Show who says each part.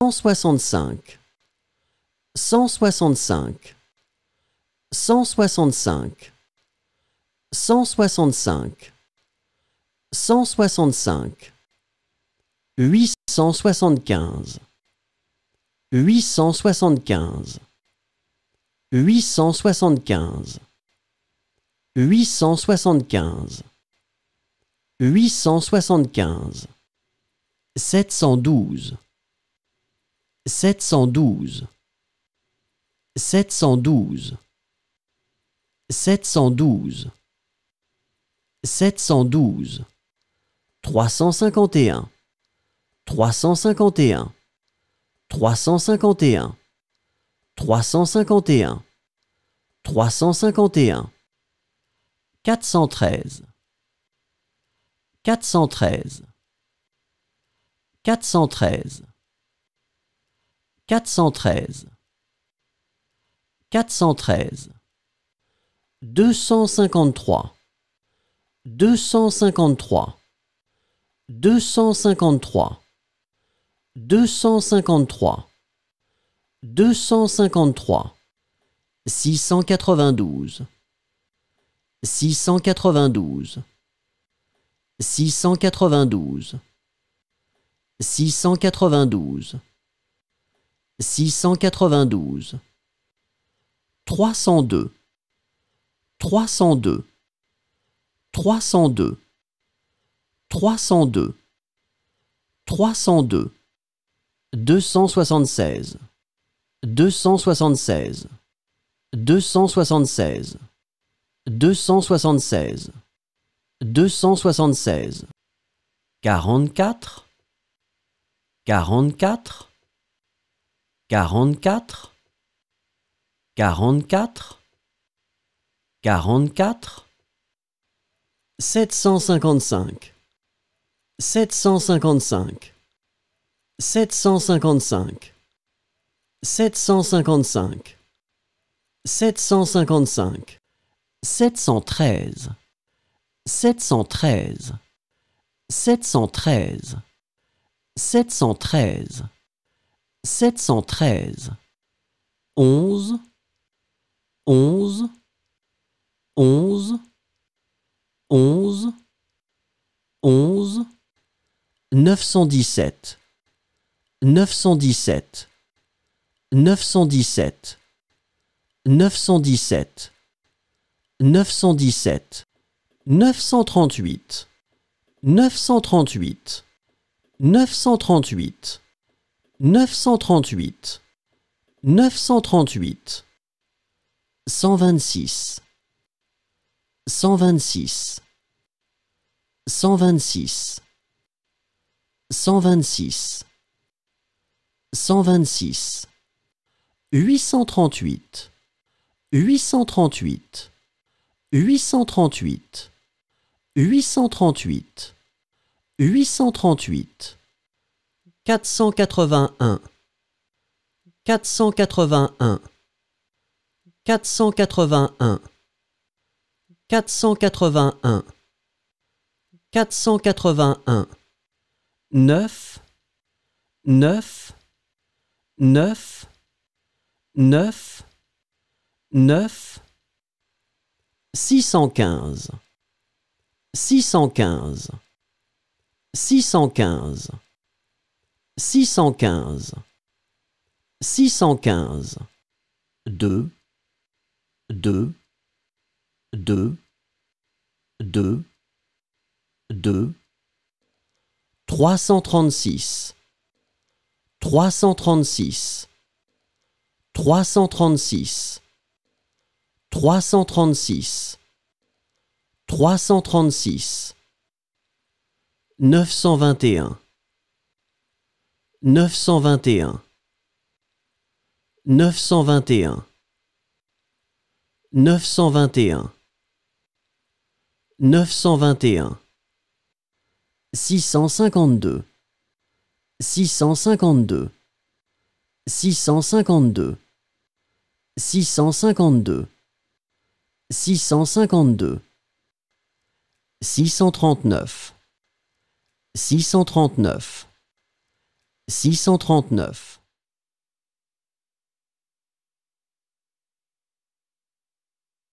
Speaker 1: 165 165 165 165 165 875 875 875 875 875 712 712 712 712 712 351 351 351 351 351 413 413 413 413 413 253 253 253 253 253 692 692 692 692 692 302 302 302 302 302 276 276 276 276 276 44 44 44 44 44 755 755 755 755 755 713 713 713 713 713 11 11 11 11 11 917 917 917 917 917 938 938 938 938 938 126 126 126 126 126 838 838 838 838 838 481 481 481 481 481 9 9 9 9 9 615 615 615 615 615 2 2 2 2 2 336 336 336 336 336 921 921 921 921 921 652 652 652 652 652 639 639 639.